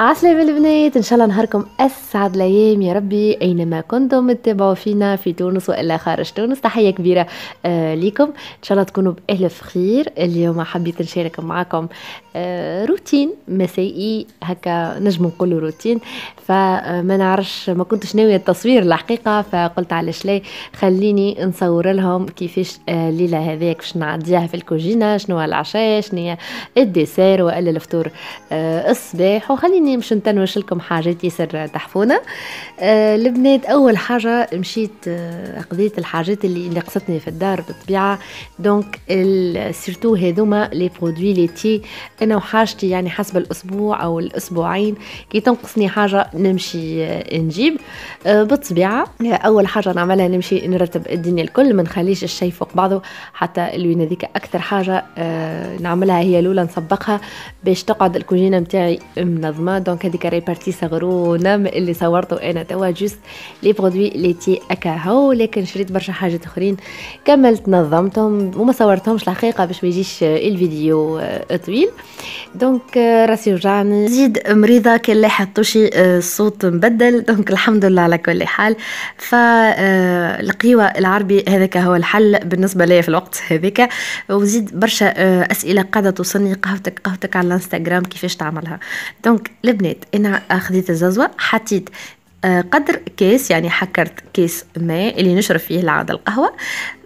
عسلامة البنات ان شاء الله نهاركم اسعد الايام يا ربي اينما كنتم تتابعوا فينا في تونس والا خارج تونس تحيه كبيره آه ليكم ان شاء الله تكونوا بالف خير اليوم حبيت نشارك معاكم آه روتين مسائي هكا نجم نقولوا روتين فما نعرفش ما كنتش ناويه التصوير الحقيقه فقلت علاش لا خليني نصور لهم كيفاش آه، الليله آه هذيك باش نعديها في الكوجينه شنو العشاء شنو الديسير والا الفطور آه الصباح وخليني تاني مش نتنوش لكم حاجات ياسر تحفونا آه البنات اول حاجه مشيت آه، قضيت الحاجات اللي نقصتني في الدار بالطبيعه دونك سيرتو هذوما لي برودوي ليتي انا وحاجتي يعني حسب الاسبوع او الاسبوعين كي تنقصني حاجه نمشي آه، نجيب آه بالطبيعه اول حاجه نعملها نمشي نرتب الدنيا الكل ما نخليش الشيء فوق بعضه حتى الوين هذيك اكثر حاجه آه نعملها هي الاولى نسبقها باش تقعد الكوجينه نتاعي منظمه دونك هذيك راهي بارتي صغرونه اللي صورته انا توا جوست لي برودوي لي تي اكاها ولكن شريت برشا حاجات اخرين كملت نظمتهم وما صورتهمش الحقيقه باش ما يجيش الفيديو طويل دونك راسي وجعني زيد مريضه كان لا حطوشي الصوت مبدل دونك الحمد لله على كل حال فالقيوة العربي هذاك هو الحل بالنسبه لي في الوقت هذاك وزيد برشا اسئله قاعده توصلني قهوتك قهوتك على الانستغرام كيفاش تعملها دونك البنات انا خديت الززوه حطيت آه، قدر كاس يعني حكرت كاس ماء اللي نشرب فيه العادة القهوة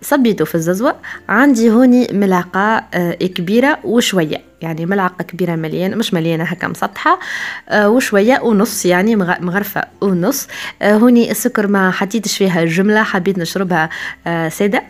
صبيته في الززوة عندي هوني ملعقة آه، كبيرة وشوية يعني ملعقة كبيرة مليانة مش مليانة هكا مسطحة آه، وشوية ونص يعني مغرفة ونص هوني السكر ما حطيتش فيها جملة حبيت نشربها سادة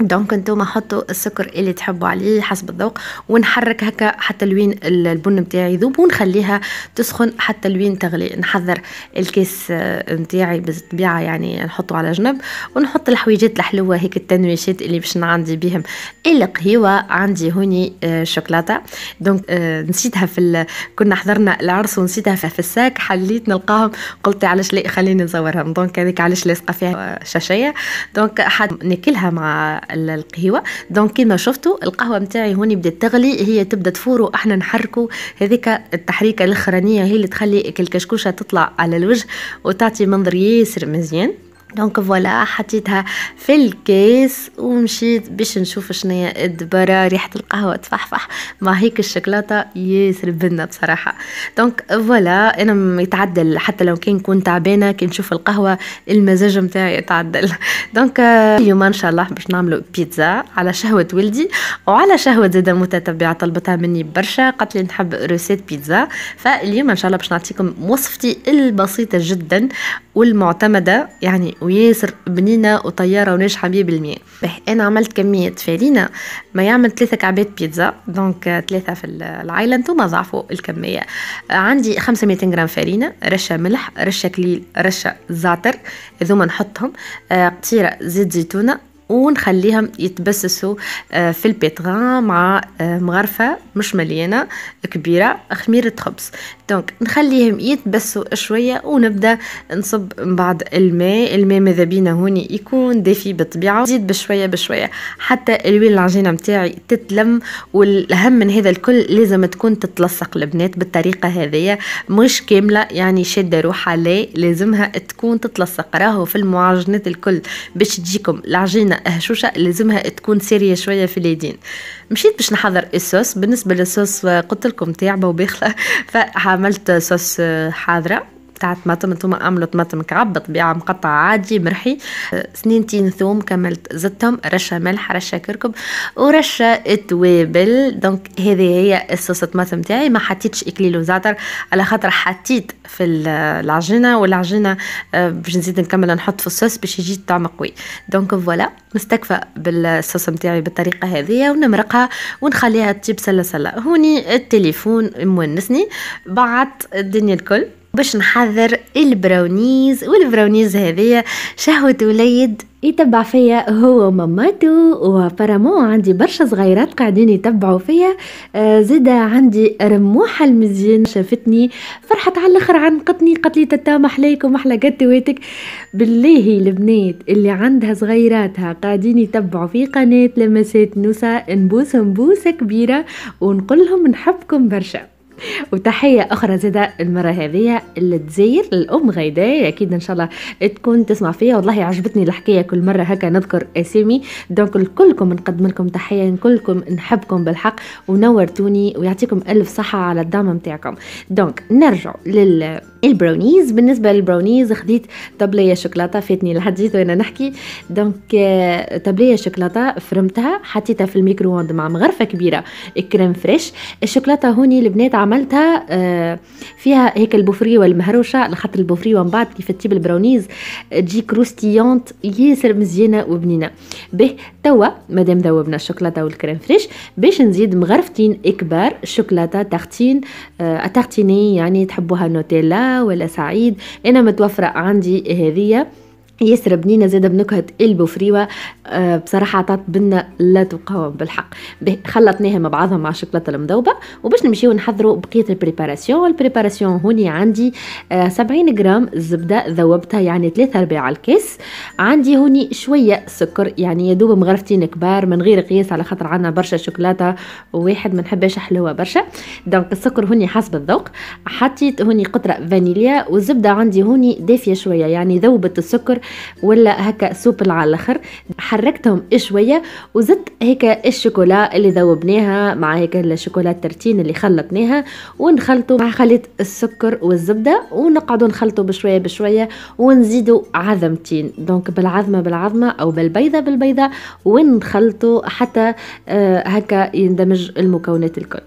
دونك نتوما حطوا السكر اللي تحبوا عليه حسب الذوق ونحرك هكا حتى لوين البن نتاعي يذوب ونخليها تسخن حتى لوين تغلي نحضر الكيس نتاعي آه، بالطبيعه يعني نحطه على جنب ونحط الحويجات الحلوه هيك التنويشات اللي باش نعندي بهم القهيوة عندي هوني آه، شوكولاته دونك آه، نسيتها في ال... كنا حضرنا العرس ونسيتها في الساك حليت نلقاهم قلت علاش لا خليني نزورهم دونك هذيك علاش لاصقه فيها شاشيه دونك حد ناكلها مع القهوه دونك كيما شفتوا القهوه نتاعي هوني بدات تغلي هي تبدا تفور واحنا نحركوا هذيك التحريكه الاخرانيه هي اللي تخلي الكشكوشه تطلع على الوجه وتعطي منظر ياسر مزيان دونك فوالا حطيتها في الكيس ومشيت باش نشوف هي الدبرة ريحة القهوة تفحفح مع هيك الشوكولاتة ياسر بنة بصراحة دونك فوالا انا يتعدل حتى لو كان كنت تعبانة كي نشوف القهوة المزاج متاعي يتعدل دونك اليوم ان شاء الله باش نعملو بيتزا على شهوة ولدي وعلى شهوة زادة متتبعة طلبتها مني برشا قالت لي نحب روسيت بيتزا فاليوم ان شاء الله باش نعطيكم وصفتي البسيطة جدا والمعتمدة يعني وياسر بنينة وطيارة وناجحة مية بالمية بح أنا عملت كمية فارينة ما يعمل ثلاثة كعبات بيتزا دونك ثلاثة في العائلة نتوما ضعفوا الكمية عندي 500 غرام فارينة رشة ملح رشة كليل رشة زعتر هذوما نحطهم آه، قطيرة زيت زيتونة ونخليهم يتبسسوا آه، في البيتغان مع آه، مغرفه مش مليانه كبيره خميره خبز دونك نخليهم يتبسوا شويه ونبدا نصب من بعد الماء الماء ماذا بينا هوني يكون دافي بالطبيعه نزيد بشويه بشويه حتى الويل العجينه متاعي تتلم والهم من هذا الكل لازم تكون تتلصق البنات بالطريقه هذية مش كامله يعني شاده روحها لا لازمها تكون تتلصق راهو في المعجنات الكل باش تجيكم العجينه هشوشه لازمها تكون سيريه شويه في اليدين مشيت باش نحضر الصوص بالنسبه للصوص قلت لكم تعبه بوبيخله فعملت صوص آه، حاضره تاع طماطم انتم عملوا طماطم كعب بطبيعه مقطع عادي مرحي سنينتين ثوم كملت زدتهم رشه ملح رشه كركم ورشه توابل دونك هذه هي الصوص الطماطم تاعي ما حطيتش اكليل وزعتر على خاطر حطيت في العجينه والعجينه آه، باش نزيد نكمل نحط في الصوص باش يجي الطعم قوي دونك فوالا مستكفى بالصوص نتاعي بالطريقه هذه ونمرقها ونخليها تجيب سله سله هوني التليفون مونسني بعت الدنيا الكل باش نحضر البراونيز والبراونيز هذية شهوة وليد يتبع فيا هو وماماتو وبرامون عندي برشا صغيرات قاعدين يتبعوا فيا آه زيدا عندي رموحة المزيان شافتني فرحت على الاخر عنقتني قالت لي تتا محليكم احلى قدواتك بالله البنات اللي عندها صغيراتها قاعدين يتبعوا في قناة لمسات نوسا نبوسهم بوسة كبيرة ونقول لهم نحبكم برشا وتحية أخرى زادة المرة هذه للجزائر الأم غيداء أكيد إن شاء الله تكون تسمع فيها والله عجبتني الحكاية كل مرة هكا نذكر أسامي دونك كلكم نقدم لكم تحية كلكم نحبكم بالحق ونورتوني ويعطيكم ألف صحة على الدعم متاعكم دونك نرجع لل البراونيز بالنسبه للبراونيز خديت طبليه شوكولاته فاتني الحديث وانا نحكي دونك آه، طبليه شوكولاته فرمتها حطيتها في الميكرو مع مغرفه كبيره كريم فريش الشوكولاته هوني البنات عملتها آه، فيها هيك البوفريه والمهروشه لخاطر البوفريه من بعد كيف تجيب البراونيز تجي كروستيونت ياسر مزيانه وبنينه به توا مادام ذوبنا الشوكولاته والكريم فريش باش نزيد مغرفتين كبار شوكولاته تختين آه، تختيني يعني تحبوها نوتيلا ولا سعيد انا متوفره عندي هذه ياسر بنينه زاد بنكهه قلب وفريوه أه بصراحه عطات بنا لا تقاوم بالحق خلطناها مع بعضها مع الشوكولاته المذوبه وباش نمشيو نحضروا بقيه البريباراسيون البريباراسيون هوني عندي أه 70 غرام زبده ذوبتها يعني 3 ارباع الكاس عندي هوني شويه سكر يعني يدوب مغرفتين كبار من غير قياس على خاطر عندنا برشا شوكولاته وواحد ما نحبش حلوه برشا دونك السكر هوني حسب الذوق حطيت هوني قطره فانيليا والزبده عندي هوني دافيه شويه يعني ذوبت السكر ولا هكا سوبل على الاخر حركتهم شويه وزدت هيك الشوكولا اللي ذوبناها مع هيك الشوكولا الترتين اللي خلطناها ونخلطوا مع خليط السكر والزبده ونقعدوا نخلطوا بشويه بشويه ونزيدوا عظمتين دونك بالعظمه بالعظمه او بالبيضه بالبيضه ونخلطوا حتى آه، هكا يندمج المكونات الكل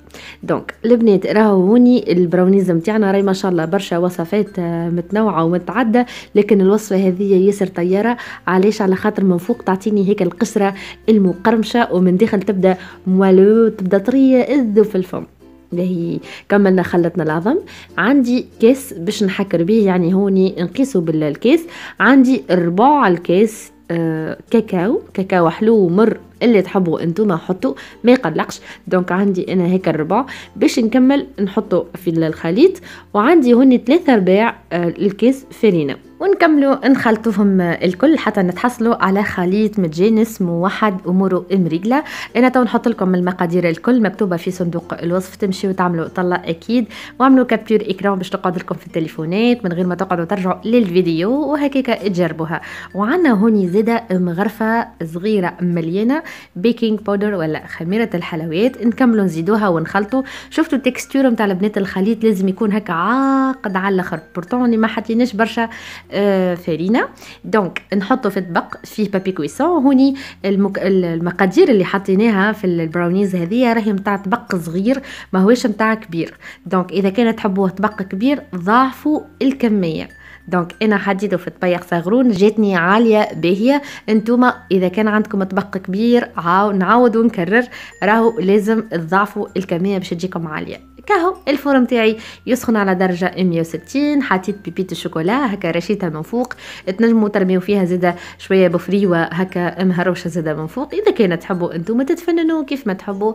دونك البنات راهو هوني البراونيز نتاعنا راهي ما شاء الله برشا وصفات آه، متنوعه ومتعدده لكن الوصفه هذه ياسر طياره علاش على خاطر من فوق تعطيني هيك القشره المقرمشه ومن داخل تبدا موالو تبدا طريه اذ في الفم باهي كملنا خلطنا العظم عندي كاس باش نحكر به يعني هوني نقيسه بالكاس عندي ربع الكاس آه، كاكاو كاكاو حلو مر اللي تحبوا انتم حطوا ما يقلقش دونك عندي انا هيك الربع باش نكمل نحطه في الخليط وعندي هوني ثلاثة رباع آه، الكيس فرينه ونكملوا نخلطوهم آه، الكل حتى نتحصلوا على خليط متجانس موحد اموره مريقله انا تو نحط لكم المقادير الكل مكتوبه في صندوق الوصف تمشي تعملوا طلع اكيد واعملوا كابتور اكرام باش تقعد لكم في التليفونات من غير ما تقعدوا ترجعوا للفيديو وهكاك تجربوها وعندنا هوني زاده مغرفه صغيره مليانه بيكنج باودر ولا خميره الحلويات نكملوا نزيدوها ونخلطوا شفتوا التكستور نتاع البنات الخليط لازم يكون هكا عاقد على الاخر بورتون ما حطيناش برشا آه، فارينة دونك نحطوا في طبق فيه بابي كويسون هوني المك... المقادير اللي حطيناها في البراونيز هذه راهي نتاع طبق صغير ماهوش نتاع كبير دونك اذا كان تحبوه طبق كبير ضاعفوا الكميه دونك انا حديده في طبيخ صغرون جاتني عاليه باهيه انتوما اذا كان عندكم طبق كبير عاو نعاود ونكرر راهو لازم تضاعفوا الكميه باش تجيكم عاليه كاهو الفرن نتاعي يسخن على درجه 160 حطيت بيبيت الشوكولا هكا رشيتها من فوق تنجموا ترميو فيها زيدا شويه بفريوه هكا مهروشه زيدا من فوق اذا كان تحبوا انتم تتفننوا كيف ما تحبوا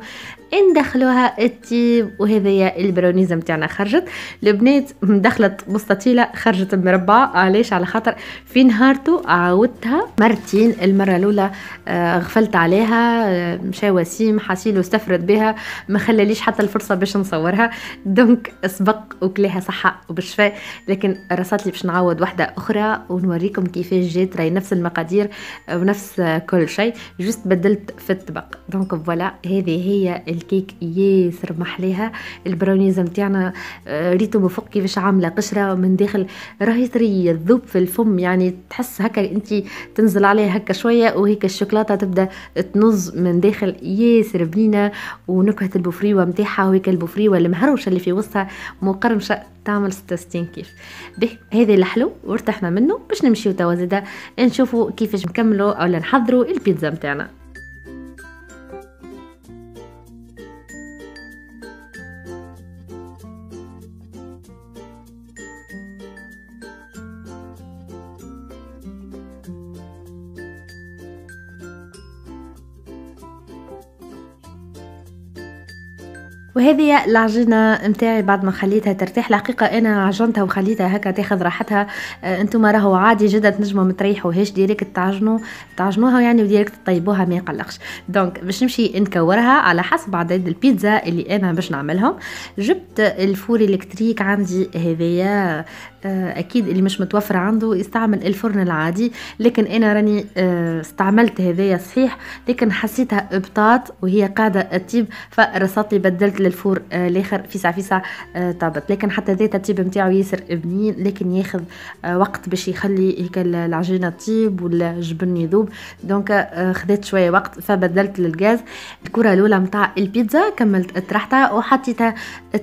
ندخلوها التيب وهذايا البرونيز نتاعنا خرجت البنات دخلت مستطيله خرجت مربعه علاش على خاطر في نهارتو عاودتها مرتين المره الاولى آه، غفلت عليها آه، مشى وسيم حاسيلو استفرد بها ما خلاليش حتى الفرصه باش نصورها نهارها دونك سبق وكلها صحة وبالشفاء لكن رصات لي باش نعوض واحدة أخرى ونوريكم كيفاش جات راهي نفس المقادير ونفس كل شيء جست بدلت في الطبق دونك فوالا هذه هي الكيك ياسر محليها البراونيز نتاعنا آه، ريتو من فوق كيفاش عاملة قشرة من داخل راهي طرية تذوب في الفم يعني تحس هكا انت تنزل عليها هكا شوية وهيك الشوكولاتة تبدا تنز من داخل ياسر بنينة ونكهة البوفريوة نتاعها وهيك البوفريوة المهروشه اللي في وسطها مقرمشه تعمل 66 كيف به هذا الحلو وارتحنا منه باش نمشيو توا زاده نشوفوا كيفاش نكملوا او نحضروا البيتزا نتاعنا وهذه العجينه نتاعي بعد ما خليتها ترتاح الحقيقه انا عجنتها وخليتها هكا تاخذ راحتها آه، انتم راهو عادي جدا تنجموا متريحوا هيش ديريك تعجنوا تعجنوها يعني وديريك طيبوها ما يقلقش دونك باش نمشي نكورها على حسب عدد البيتزا اللي انا باش نعملهم جبت الفور الكتريك عندي هذايا آه، اكيد اللي مش متوفر عنده يستعمل الفرن العادي لكن انا راني آه، استعملت هذايا صحيح لكن حسيتها ابطات وهي قاعده تطيب فرصتي بدلت ولا الفور الاخر آه، فيسع فيسع آه، طابت لكن حتى ذات الطيب نتاعو ياسر بنين لكن ياخذ آه، وقت باش يخلي هيك العجينه تطيب والجبن يذوب دونك خديت شويه وقت فبدلت للغاز الكره الاولى نتاع البيتزا كملت طرحتها وحطيتها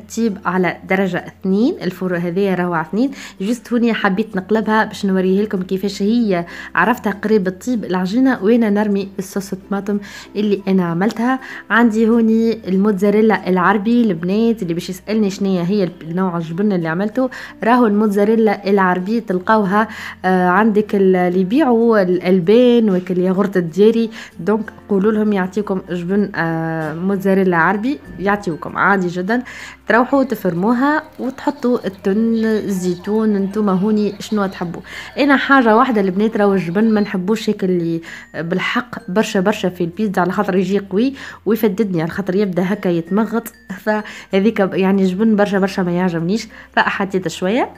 تطيب على درجه اثنين الفور هذايا راهو اثنين جست هوني حبيت نقلبها باش نوريه لكم كيفاش هي عرفتها قريب تطيب العجينه وين نرمي الصوص الطماطم اللي انا عملتها عندي هوني الموتزاريلا العربية العربي البنات اللي باش يسالني شنو هي نوع الجبن اللي عملته راهو الموتزاريلا العربي تلقاوها آه عندك اللي يبيعوا الالبان وكل ياغورت الديري دونك قولوا لهم يعطيكم جبن آه موتزاريلا عربي يعطيوكم عادي جدا تروحوا تفرموها وتحطوا التن الزيتون نتوما هوني شنو تحبوا انا حاجه واحده البنات راهو الجبن ما نحبوش هيك اللي بالحق برشا برشا في البيتزا على خاطر يجي قوي ويفددني على خاطر يبدا هكا يتمغط فهذيك يعني جبن برشا برشا ما يعجبنيش فحطيت شويه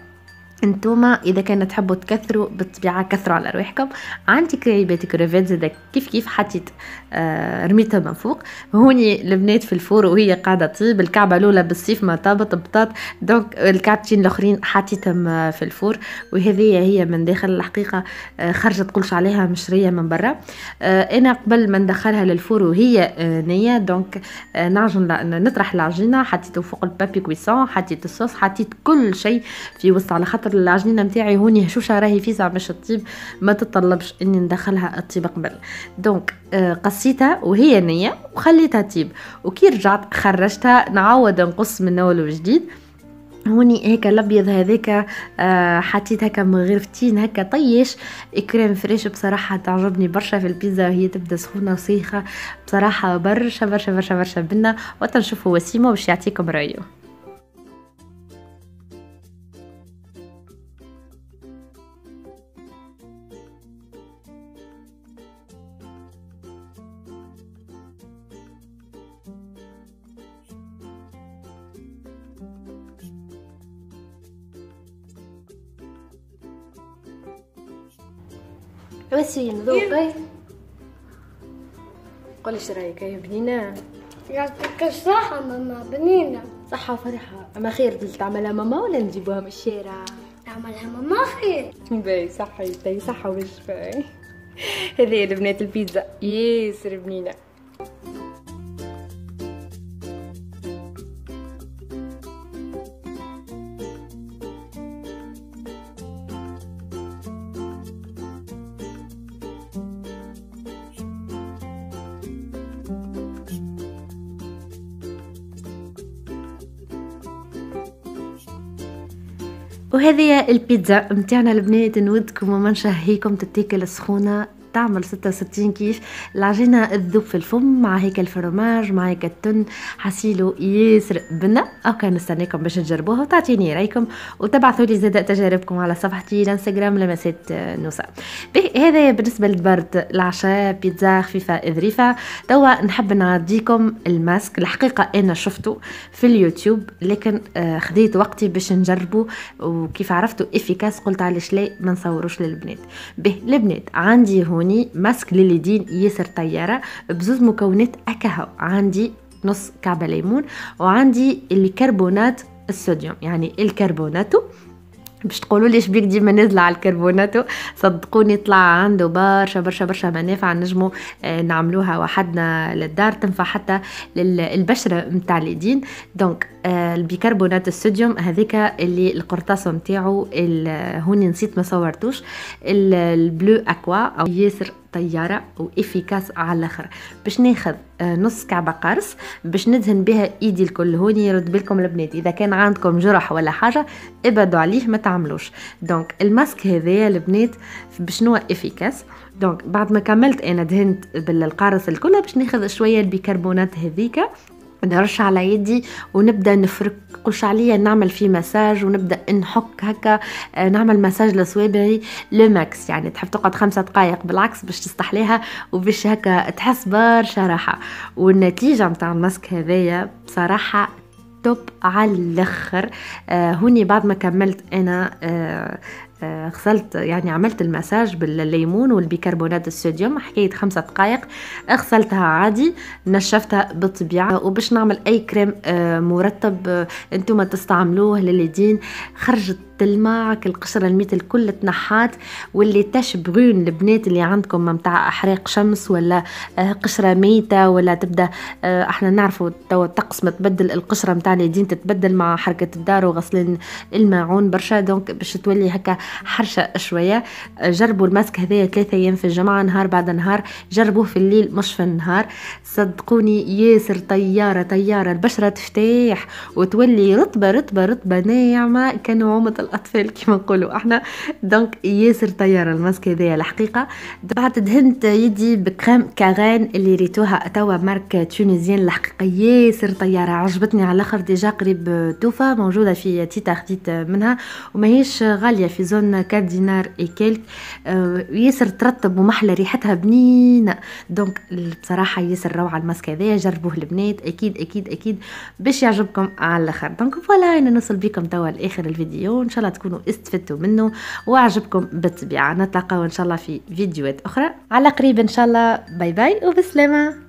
انتوما اذا كان تحبوا تكثروا بالطبيعه كثروا على رواحكم عندي كريبات كريفات زادا كيف كيف حطيت آه، رميتها من فوق هوني البنات في الفور وهي قاعده تطيب الكعبه الاولى بالصيف ما طابت بطاط دونك الكعبتين الاخرين حطيتهم آه، في الفور وهذه هي من داخل الحقيقه آه، خرجت قلش عليها مشريه من برا انا قبل ما ندخلها للفور وهي نيه دونك نعجن نطرح العجينه حطيته فوق البابي كويسون حطيت الصوص حطيت كل شيء في وسط على خاطر العجينه نتاعي هوني هشوشه راهي فيزا باش تطيب ما تطلبش اني ندخلها الطيب قبل دونك قصي حسيتها وهي نية وخليتها تطيب وكي رجعت خرجتها نعاود نقص من اول وجديد هوني هيك الابيض هذاك آه، حطيت هكا مغرفتين هكا طيش كريم فريش بصراحه تعجبني برشا في البيتزا وهي تبدا سخونه وسيخه بصراحه برشا برشا برشا برشا بنا وتنشوفوا وسيمه باش يعطيكم رايه حسين ذوقي قولي اش رايك يا بنينه يعطيك الصحة ماما بنينة صحة وفرحة أما خير دلت تعملها ماما ولا نجيبوها من الشارع؟ تعملها ماما خير باي صحة باهي صحة وشفاي هذه البنات البيتزا ياسر بنينة وهذه البيتزا متاعنا البنات نودكم وما نشهيكم تتاكل سخونه تعمل 66 كيف العجينة تذوب في الفم مع هيك الفرماج مع هيك التن حسيلو ياسر بنا أو نستناكم باش تجربوها وتعطيني رأيكم وتبعثوا لي زاد تجاربكم على صفحتي الانستغرام لمسات نوسا هذا بالنسبة للبرد العشاء بيتزا خفيفة ظريفة توا نحب نعديكم الماسك الحقيقة أنا شفته في اليوتيوب لكن آه، خديت وقتي باش نجربه وكيف عرفته افيكاس قلت علاش لا ما نصوروش للبنات به البنات عندي هون هوني ماسك لليدين ياسر طيارة بزوز مكونات أكهو عندي نص كعبة ليمون وعندي الكربونات الصوديوم يعني الكربوناتو باش تقولوا ليش شبيك ديما نازله على الكربوناتو صدقوني طلع عنده برشا برشا برشا منافع نجمو آه، نعملوها وحدنا للدار تنفع حتى للبشره نتاع اليدين دونك آه، البيكربونات الصوديوم هذيك اللي القرطاس نتاعو هوني نسيت ما صورتوش البلو اكوا او ياسر طياره وافيكاس على الاخر باش ناخذ آه، نص كعبه قرص باش ندهن بها ايدي الكل هوني يرد بالكم البنات اذا كان عندكم جرح ولا حاجه ابعدوا عليه ما تعملوش دونك الماسك هذايا البنات باش نوع افيكاس دونك بعد ما كملت انا دهنت بالقرص الكل باش ناخذ شويه البيكربونات هذيك نرش على يدي ونبدا نفرك قش عليا نعمل فيه مساج ونبدا نحك هكا آه، نعمل مساج لصوابعي لو ماكس يعني تحب تقعد خمسة دقائق بالعكس باش تستحليها وباش هكا تحس برشا راحه والنتيجه نتاع الماسك هذايا بصراحه توب على الاخر آه هوني بعد ما كملت انا آه آه، غسلت يعني عملت المساج بالليمون والبيكربونات الصوديوم حكايه خمسة دقائق غسلتها عادي نشفتها بالطبيعه وباش نعمل اي كريم آه، مرتب آه، انتم تستعملوه لليدين خرجت تلمع القشرة الميت الكل تنحات واللي تاش بغون البنات اللي عندكم متاع احراق شمس ولا قشرة ميتة ولا تبدا احنا نعرفوا توا الطقس متبدل القشرة متاع اليدين تتبدل مع حركة الدار وغسل الماعون برشا دونك باش تولي هكا حرشه شويه جربوا الماسك هذايا ثلاثة ايام في الجمعه نهار بعد نهار جربوه في الليل مش في النهار صدقوني ياسر طياره طياره البشره تفتح وتولي رطبه رطبه رطبه ناعمه كنعومه الاطفال كما نقولوا احنا دونك ياسر طياره الماسك هذايا الحقيقه بعد دهنت يدي بكريم كاغان اللي ريتوها توا مارك تونيزيان الحقيقه ياسر طياره عجبتني على الاخر ديجا قريب توفى موجوده في تيتا خديت منها وماهيش غاليه في زون 4 دينار اي كيلك آه، ياسر ترطب ومحلى ريحتها بنينه دونك بصراحه ياسر روعه الماسك هذايا جربوه البنات اكيد اكيد اكيد باش يعجبكم على الاخر دونك فوالا انا نوصل بكم توا لاخر الفيديو ان شاء الله تكونوا استفدتوا منه وعجبكم بالطبيعه نتلاقاو ان شاء الله في فيديوهات اخرى على قريب ان شاء الله باي باي وبسلامه